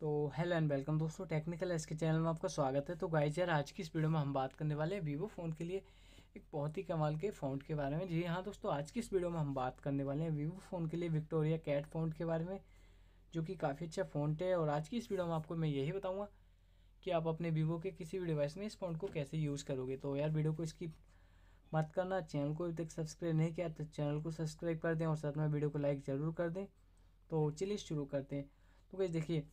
तो hello and welcome दोस्तों technical S K channel में आपका स्वागत है तो गाइज यार आज की इस वीडियो में हम बात करने वाले हैं वीवो फ़ोन के लिए एक बहुत ही कमाल के फ़ोन के बारे में जी हाँ दोस्तों आज की इस वीडियो में हम बात करने वाले हैं वीवो फ़ोन के लिए विक्टोरिया कैट फ़ोन के बारे में जो कि काफ़ी अच्छा फ़ोन है और आज की इस वीडियो में आपको मैं यही बताऊँगा कि आप अपने वीवो के किसी भी डिवाइस में इस फ़ोन को कैसे यूज़ करोगे तो यार वीडियो को इसकी मत करना चैनल को अभी तक सब्सक्राइब नहीं किया तो चैनल को सब्सक्राइब कर दें और साथ में वीडियो को लाइक ज़रूर कर दें तो चलिए शुरू करते हैं तो भाई देखिए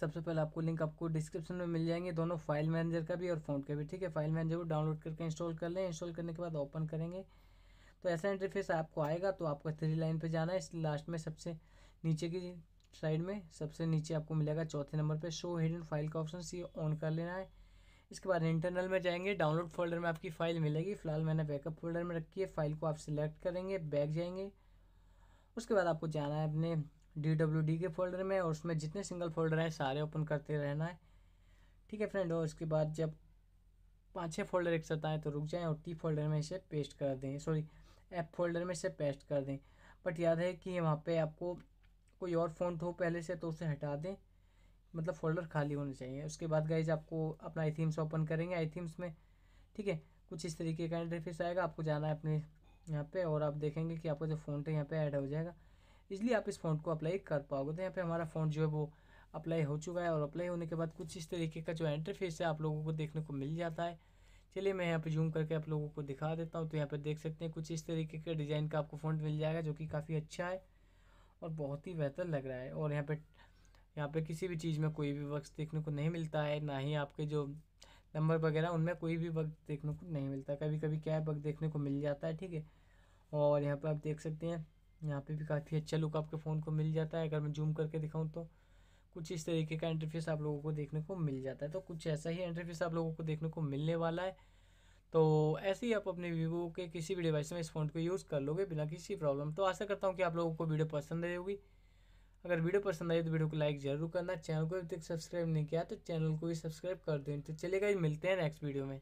सबसे पहले आपको लिंक आपको डिस्क्रिप्शन में मिल जाएंगे दोनों फाइल मैनेजर का भी और फ़ोन का भी ठीक है फाइल मैनेजर को डाउनलोड करके इंस्टॉल कर लें इंस्टॉल करने के बाद ओपन करेंगे तो ऐसा इंटरफेस आपको आएगा तो आपको थ्री लाइन पर जाना है इस लास्ट में सबसे नीचे की साइड में सबसे नीचे आपको मिलेगा चौथे नंबर पर शो हिडन फाइल का ऑप्शन सी ऑन कर लेना है इसके बाद इंटरनल में जाएंगे डाउनलोड फोल्डर में आपकी फ़ाइल मिलेगी फिलहाल मैंने बैकअप फोल्डर में रखी है फ़ाइल को आप सिलेक्ट करेंगे बैक जाएंगे उसके बाद आपको जाना है अपने डी डब्ल्यू डी के फोल्डर में और उसमें जितने सिंगल फोल्डर हैं सारे ओपन करते रहना है ठीक है फ्रेंड और उसके बाद जब पाँच छः फोल्डर एक साथ आए तो रुक जाएँ और टी फोल्डर में इसे पेस्ट कर दें सॉरी एप फोल्डर में इसे पेस्ट कर दें बट याद है कि वहाँ पर आपको कोई और फ़ोन हो पहले से तो उसे हटा दें मतलब फोल्डर खाली होने चाहिए उसके बाद गाइज आपको अपना आई थीम्स ओपन करेंगे आई थीम्स में ठीक है कुछ इस तरीके का इंटरफेस आएगा आपको जाना है अपने यहाँ पे और आप देखेंगे कि आपका जो फ़ोन है यहाँ पे ऐड हो जाएगा इज़ली आप इस फ़ॉन्ट को अप्लाई कर पाओगे तो यहाँ पे हमारा फ़ॉन्ट जो है वो अप्लाई हो चुका है और अप्लाई होने के बाद कुछ इस तरीके का जो इंटरफेस है आप लोगों को देखने को मिल जाता है चलिए मैं यहाँ पे जूम करके आप लोगों को दिखा देता हूँ तो यहाँ पे देख सकते हैं कुछ इस तरीके के डिज़ाइन का आपको फ़ॉन्ट मिल जाएगा जो कि काफ़ी अच्छा है और बहुत ही बेहतर लग रहा है और यहाँ पर यहाँ पर किसी भी चीज़ में कोई भी वक्त देखने को नहीं मिलता है ना ही आपके जो नंबर वगैरह उनमें कोई भी वक्त देखने को नहीं मिलता कभी कभी क्या है वक्त देखने को मिल जाता है ठीक है और यहाँ पर आप देख सकते हैं यहाँ पे भी काफ़ी अच्छा लुक आपके फ़ोन को मिल जाता है अगर मैं जूम करके दिखाऊँ तो कुछ इस तरीके का इंटरफेस आप लोगों को देखने को मिल जाता है तो कुछ ऐसा ही इंटरफेस आप लोगों को देखने को मिलने वाला है तो ऐसे ही आप अपने वीवो के किसी भी डिवाइस में इस फ़ोन को यूज़ कर लोगे बिना किसी प्रॉब्लम तो आशा करता हूँ कि आप लोगों को वीडियो पसंद आई होगी अगर वीडियो पसंद आई तो वीडियो को लाइक जरूर करना चैनल को अभी तक सब्सक्राइब नहीं किया तो चैनल को भी सब्सक्राइब कर दें तो चलेगा मिलते हैं नेक्स्ट वीडियो में